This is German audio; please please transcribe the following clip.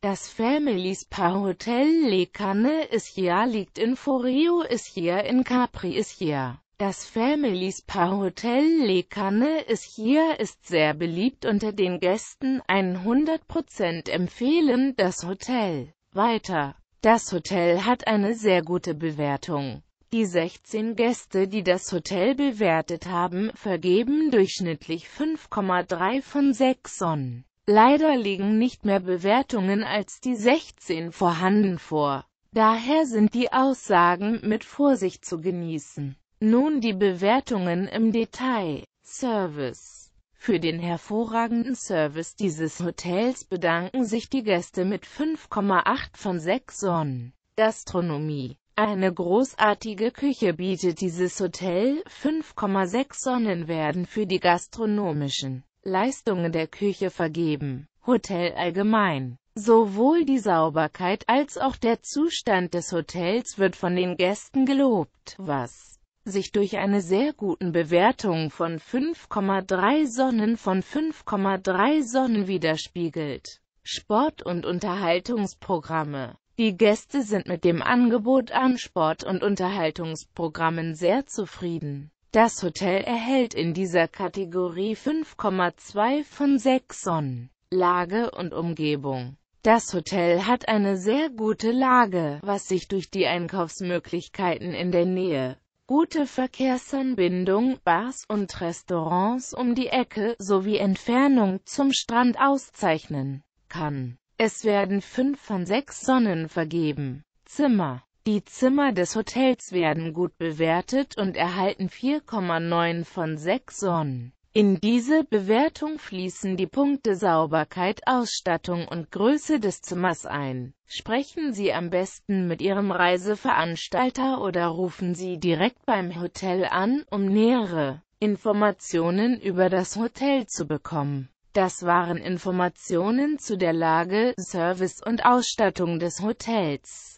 Das Family Spa Hotel Le Canne Ischia liegt in Forio Ischia in Capri is Ischia. Das Family Spa Hotel Le Canne Ischia ist sehr beliebt unter den Gästen, 100% empfehlen das Hotel. Weiter. Das Hotel hat eine sehr gute Bewertung. Die 16 Gäste, die das Hotel bewertet haben, vergeben durchschnittlich 5,3 von 6 Sonnen. Leider liegen nicht mehr Bewertungen als die 16 vorhanden vor. Daher sind die Aussagen mit Vorsicht zu genießen. Nun die Bewertungen im Detail. Service für den hervorragenden Service dieses Hotels bedanken sich die Gäste mit 5,8 von 6 Sonnen. Gastronomie Eine großartige Küche bietet dieses Hotel, 5,6 Sonnen werden für die gastronomischen Leistungen der Küche vergeben. Hotel allgemein. Sowohl die Sauberkeit als auch der Zustand des Hotels wird von den Gästen gelobt, was sich durch eine sehr guten Bewertung von 5,3 Sonnen von 5,3 Sonnen widerspiegelt. Sport- und Unterhaltungsprogramme Die Gäste sind mit dem Angebot an Sport- und Unterhaltungsprogrammen sehr zufrieden. Das Hotel erhält in dieser Kategorie 5,2 von 6 Sonnen. Lage und Umgebung das Hotel hat eine sehr gute Lage, was sich durch die Einkaufsmöglichkeiten in der Nähe, gute Verkehrsanbindung, Bars und Restaurants um die Ecke sowie Entfernung zum Strand auszeichnen kann. Es werden 5 von 6 Sonnen vergeben. Zimmer die Zimmer des Hotels werden gut bewertet und erhalten 4,9 von 6 Sonnen. In diese Bewertung fließen die Punkte Sauberkeit, Ausstattung und Größe des Zimmers ein. Sprechen Sie am besten mit Ihrem Reiseveranstalter oder rufen Sie direkt beim Hotel an, um nähere Informationen über das Hotel zu bekommen. Das waren Informationen zu der Lage, Service und Ausstattung des Hotels.